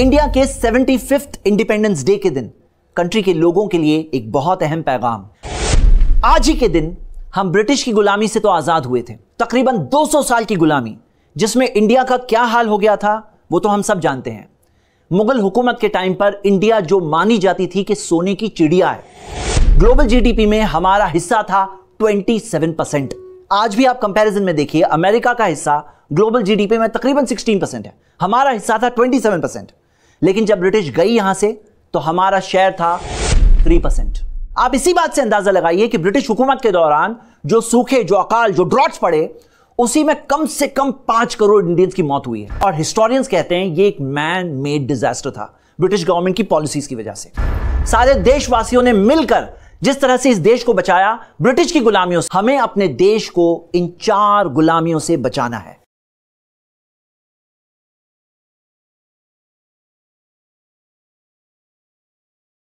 India के seventy fifth independence day के दिन कंट्री के लोगों के लिए एक बहुत अहम पैगाम आज ही के दिन हम ब्रिटिश की गुलामी से तो आज़ाद हुए थे तकरीबन 200 साल की गुलामी जिसमें इंडिया का क्या हाल हो गया था वो तो हम सब जानते हैं मुगल हुकूमत के टाइम पर इंडिया जो मानी जाती थी कि सोने की चिड़िया है ग्लोबल जीडीपी में हमारा हिस्सा था 27 परसेंट आज भी आप कंपैरिजन में देखिए अमेरिका का हिस्सा ग्लोबल जीडीपी में तकरीबन 16 परसेंट है हमारा हिस्सा था 27 परसेंट लेकिन जब ब्रिटिश गई यहां से तो हमारा शेयर था थ्री परसेंट आप इसी बात से अंदाजा लगाइए कि ब्रिटिश हुकूमत के दौरान जो सूखे जो अकाल जो ड्रॉट्स पड़े उसी में कम से कम पांच करोड़ इंडियंस की मौत हुई है और हिस्टोरियंस कहते हैं ये एक मैन मेड डिजास्टर था ब्रिटिश गवर्नमेंट की पॉलिसीज की वजह से सारे देशवासियों ने मिलकर जिस तरह से इस देश को बचाया ब्रिटिश की गुलामियों से हमें अपने देश को इन चार गुलामियों से बचाना है